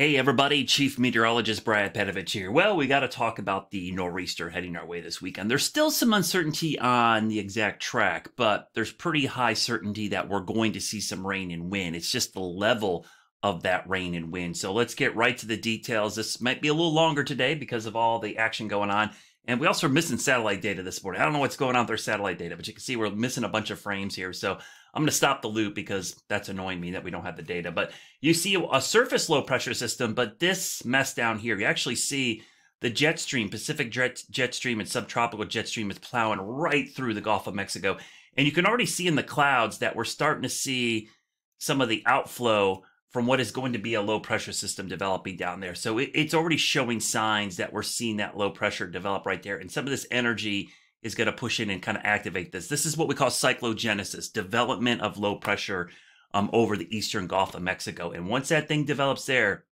Hey everybody, Chief Meteorologist Brian Petovich here. Well, we got to talk about the nor'easter heading our way this weekend. There's still some uncertainty on the exact track, but there's pretty high certainty that we're going to see some rain and wind. It's just the level of that rain and wind. So let's get right to the details. This might be a little longer today because of all the action going on and we also are missing satellite data this morning. I don't know what's going on with our satellite data, but you can see we're missing a bunch of frames here. So I'm going to stop the loop because that's annoying me that we don't have the data. But you see a surface low pressure system, but this mess down here, you actually see the jet stream, Pacific jet, jet stream and subtropical jet stream is plowing right through the Gulf of Mexico. And you can already see in the clouds that we're starting to see some of the outflow from what is going to be a low pressure system developing down there. So it, it's already showing signs that we're seeing that low pressure develop right there. And some of this energy is going to push in and kind of activate this. This is what we call cyclogenesis, development of low pressure um, over the eastern Gulf of Mexico. And once that thing develops there,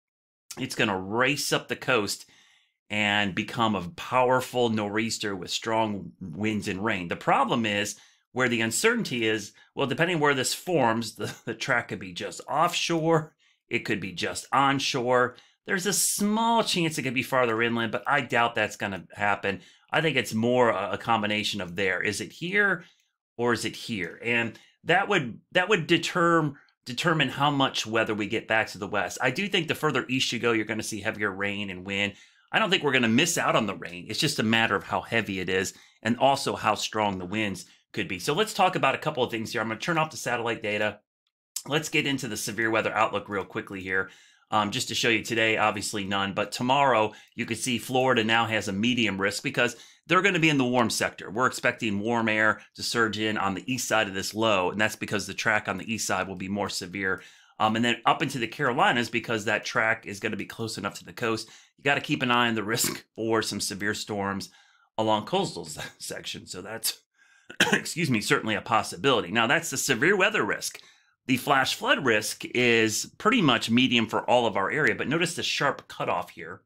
it's going to race up the coast and become a powerful nor'easter with strong winds and rain. The problem is where the uncertainty is well depending where this forms the, the track could be just offshore it could be just onshore there's a small chance it could be farther inland but i doubt that's going to happen i think it's more a, a combination of there is it here or is it here and that would that would determine determine how much weather we get back to the west. I do think the further east you go, you're going to see heavier rain and wind. I don't think we're going to miss out on the rain. It's just a matter of how heavy it is and also how strong the winds could be. So let's talk about a couple of things here. I'm going to turn off the satellite data. Let's get into the severe weather outlook real quickly here. Um, just to show you today, obviously none, but tomorrow you can see Florida now has a medium risk because they're going to be in the warm sector. We're expecting warm air to surge in on the east side of this low, and that's because the track on the east side will be more severe. Um, and then up into the Carolinas because that track is going to be close enough to the coast. You got to keep an eye on the risk for some severe storms along coastal section. So that's excuse me, certainly a possibility. Now, that's the severe weather risk. The flash flood risk is pretty much medium for all of our area, but notice the sharp cutoff here,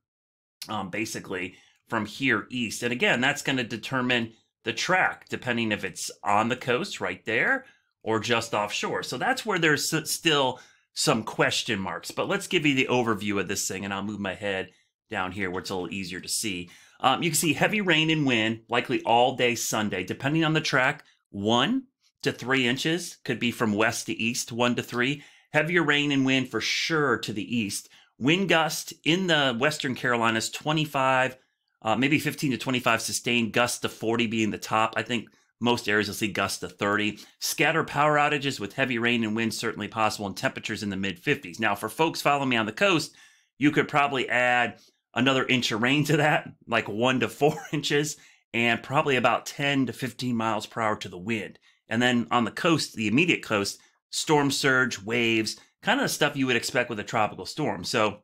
um, basically from here east. And again, that's going to determine the track, depending if it's on the coast right there or just offshore. So that's where there's still some question marks. But let's give you the overview of this thing, and I'll move my head down here where it's a little easier to see. Um, you can see heavy rain and wind likely all day Sunday, depending on the track. One to three inches could be from west to east, one to three. Heavier rain and wind for sure to the east. Wind gust in the Western Carolinas, 25, uh, maybe 15 to 25 sustained, gusts to 40 being the top. I think most areas will see gusts to 30. Scatter power outages with heavy rain and wind certainly possible, and temperatures in the mid 50s. Now, for folks following me on the coast, you could probably add another inch of rain to that, like one to four inches, and probably about 10 to 15 miles per hour to the wind. And then on the coast, the immediate coast, storm surge, waves, kind of the stuff you would expect with a tropical storm. So,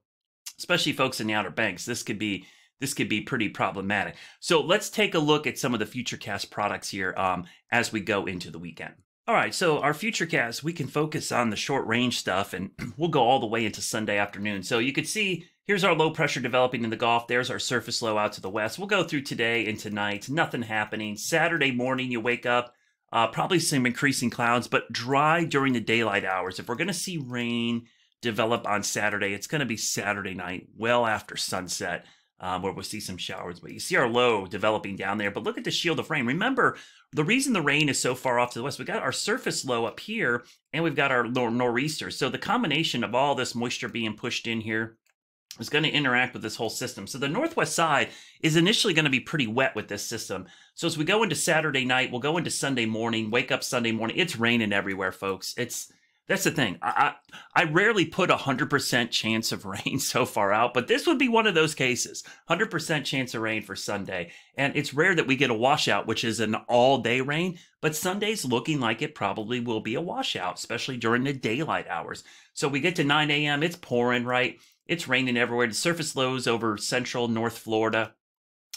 especially folks in the Outer Banks, this could be this could be pretty problematic. So let's take a look at some of the future cast products here um, as we go into the weekend. All right, so our future cast, we can focus on the short range stuff and we'll go all the way into Sunday afternoon. So you could see here's our low pressure developing in the Gulf. There's our surface low out to the west. We'll go through today and tonight, nothing happening. Saturday morning, you wake up, uh, probably some increasing clouds, but dry during the daylight hours. If we're going to see rain develop on Saturday, it's going to be Saturday night, well after sunset um, where we'll see some showers. But you see our low developing down there. But look at the shield of rain. Remember, the reason the rain is so far off to the west, we've got our surface low up here, and we've got our nor nor'easter. So the combination of all this moisture being pushed in here is going to interact with this whole system. So the northwest side is initially going to be pretty wet with this system. So as we go into Saturday night, we'll go into Sunday morning, wake up Sunday morning. It's raining everywhere, folks. It's that's the thing. I, I, I rarely put a hundred percent chance of rain so far out, but this would be one of those cases. Hundred percent chance of rain for Sunday, and it's rare that we get a washout, which is an all day rain. But Sunday's looking like it probably will be a washout, especially during the daylight hours. So we get to 9 a.m. It's pouring, right? It's raining everywhere. The surface lows over central North Florida,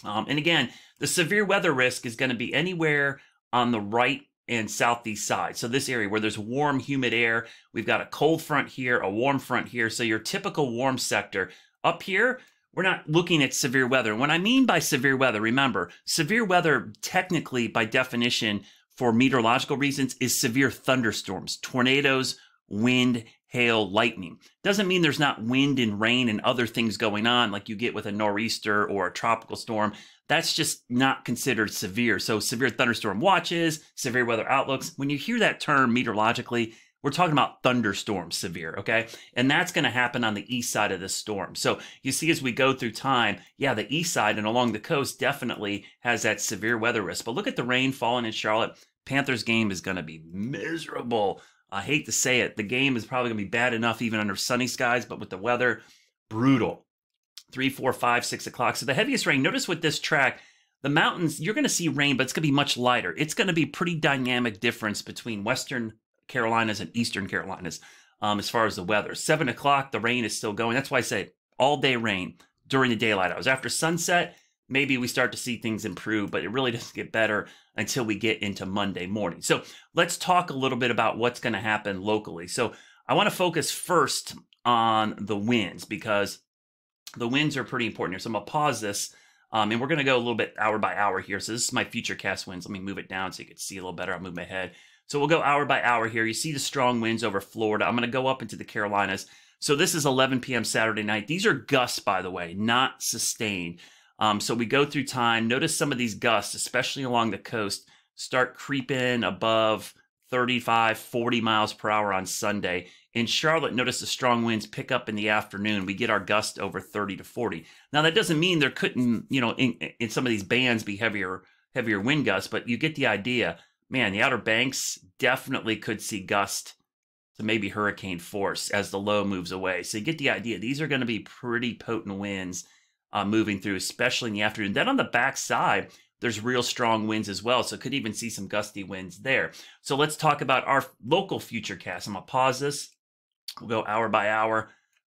um, and again, the severe weather risk is going to be anywhere on the right and southeast side. So this area where there's warm, humid air, we've got a cold front here, a warm front here. So your typical warm sector up here, we're not looking at severe weather. What I mean by severe weather, remember, severe weather technically by definition for meteorological reasons is severe thunderstorms, tornadoes, wind, hail, lightning. Doesn't mean there's not wind and rain and other things going on like you get with a nor'easter or a tropical storm, that's just not considered severe. So, severe thunderstorm watches, severe weather outlooks. When you hear that term meteorologically, we're talking about thunderstorm severe, okay? And that's going to happen on the east side of this storm. So you see, as we go through time, yeah, the east side and along the coast definitely has that severe weather risk. But look at the rain falling in Charlotte. Panthers game is going to be miserable. I hate to say it. The game is probably going to be bad enough even under sunny skies, but with the weather, brutal three, four, five, six o'clock. So the heaviest rain. Notice with this track, the mountains, you're going to see rain, but it's going to be much lighter. It's going to be pretty dynamic difference between Western Carolinas and Eastern Carolinas um, as far as the weather. Seven o'clock, the rain is still going. That's why I say all day rain during the daylight hours. After sunset, maybe we start to see things improve, but it really doesn't get better until we get into Monday morning. So let's talk a little bit about what's going to happen locally. So I want to focus first on the winds because the winds are pretty important here. So I'm gonna pause this um, and we're gonna go a little bit hour by hour here. So this is my future cast winds. Let me move it down so you can see a little better. I'll move my head. So we'll go hour by hour here. You see the strong winds over Florida. I'm gonna go up into the Carolinas. So this is 11 p.m. Saturday night. These are gusts, by the way, not sustained. Um, so we go through time. Notice some of these gusts, especially along the coast, start creeping above 35, 40 miles per hour on Sunday. In Charlotte, notice the strong winds pick up in the afternoon. We get our gust over 30 to 40. Now that doesn't mean there couldn't, you know, in, in some of these bands be heavier heavier wind gusts, but you get the idea. Man, the Outer Banks definitely could see gust to maybe hurricane force as the low moves away. So you get the idea. These are going to be pretty potent winds uh, moving through, especially in the afternoon. Then on the backside, there's real strong winds as well. So could even see some gusty winds there. So let's talk about our local future cast. I'm gonna pause this. We'll go hour by hour.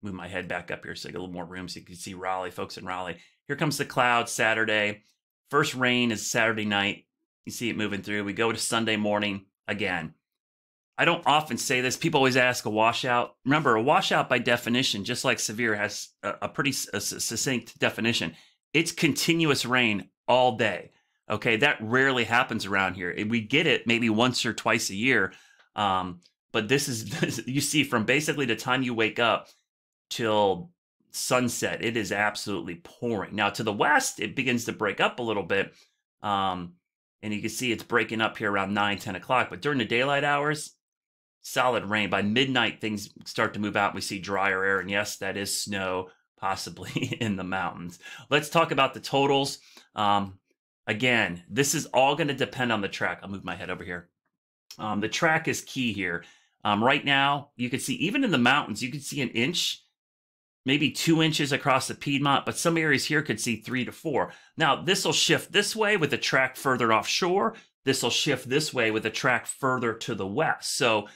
Move my head back up here so I get a little more room so you can see Raleigh, folks in Raleigh. Here comes the cloud Saturday. First rain is Saturday night. You see it moving through. We go to Sunday morning again. I don't often say this. People always ask a washout. Remember, a washout by definition, just like severe, has a, a pretty a succinct definition. It's continuous rain all day. Okay, that rarely happens around here. We get it maybe once or twice a year. Um, but this is you see from basically the time you wake up till sunset, it is absolutely pouring. Now to the west, it begins to break up a little bit. Um, and you can see it's breaking up here around 9, 10 o'clock. But during the daylight hours, solid rain. By midnight, things start to move out. We see drier air. And yes, that is snow possibly in the mountains. Let's talk about the totals. Um, again, this is all going to depend on the track. I'll move my head over here. Um, the track is key here. Um, right now, you can see even in the mountains, you can see an inch, maybe two inches across the Piedmont, but some areas here could see three to four. Now, this will shift this way with the track further offshore. This will shift this way with the track further to the west. So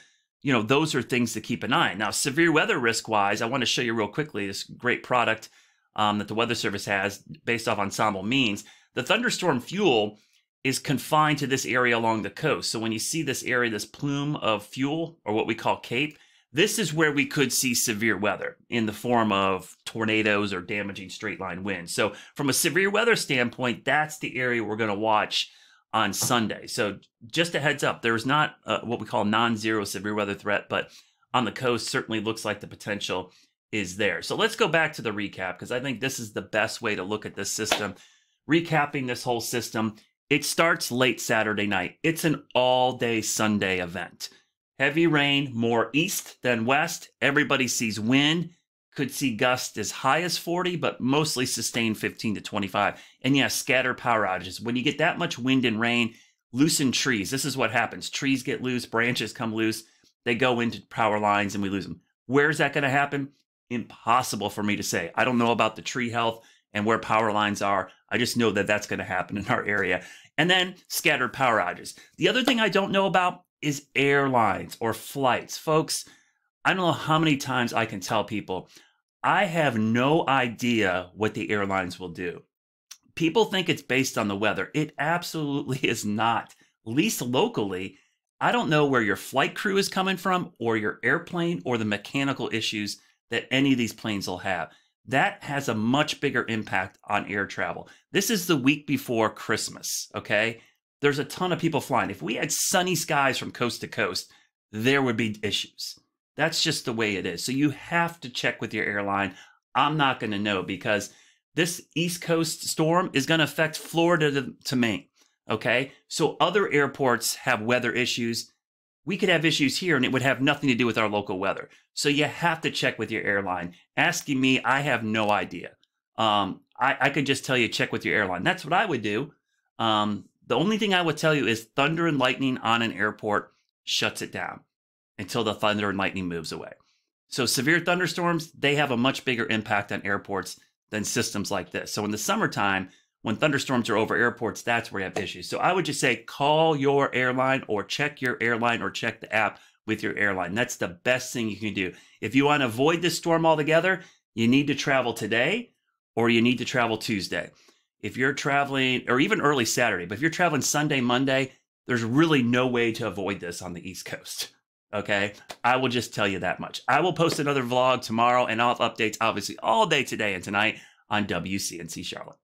you know, those are things to keep an eye on. Now, severe weather risk wise, I want to show you real quickly this great product um, that the Weather Service has based off ensemble means. The thunderstorm fuel is confined to this area along the coast. So when you see this area, this plume of fuel, or what we call cape, this is where we could see severe weather in the form of tornadoes or damaging straight line winds. So from a severe weather standpoint, that's the area we're going to watch on Sunday. So just a heads up, there's not what we call non-zero severe weather threat, but on the coast certainly looks like the potential is there. So let's go back to the recap because I think this is the best way to look at this system. Recapping this whole system, it starts late Saturday night. It's an all-day Sunday event. Heavy rain, more east than west. Everybody sees wind could see gusts as high as 40, but mostly sustained 15 to 25. And yeah, scatter power outages. When you get that much wind and rain, loosen trees. This is what happens. Trees get loose, branches come loose, they go into power lines and we lose them. Where's that going to happen? Impossible for me to say. I don't know about the tree health and where power lines are. I just know that that's going to happen in our area. And then scattered power outages. The other thing I don't know about is airlines or flights. Folks, I don't know how many times I can tell people, I have no idea what the airlines will do. People think it's based on the weather. It absolutely is not. least locally, I don't know where your flight crew is coming from or your airplane or the mechanical issues that any of these planes will have. That has a much bigger impact on air travel. This is the week before Christmas, okay? There's a ton of people flying. If we had sunny skies from coast to coast, there would be issues. That's just the way it is. So you have to check with your airline. I'm not going to know because this East Coast storm is going to affect Florida to, to Maine. Okay. So other airports have weather issues. We could have issues here and it would have nothing to do with our local weather. So you have to check with your airline. Asking me, I have no idea. Um, I, I could just tell you, check with your airline. That's what I would do. Um, the only thing I would tell you is thunder and lightning on an airport shuts it down until the thunder and lightning moves away. So severe thunderstorms, they have a much bigger impact on airports than systems like this. So in the summertime, when thunderstorms are over airports, that's where you have issues. So I would just say call your airline or check your airline or check the app with your airline. That's the best thing you can do. If you want to avoid this storm altogether, you need to travel today or you need to travel Tuesday. If you're traveling, or even early Saturday, but if you're traveling Sunday, Monday, there's really no way to avoid this on the East Coast. Okay. I will just tell you that much. I will post another vlog tomorrow and I'll have updates obviously all day today and tonight on WCNC Charlotte.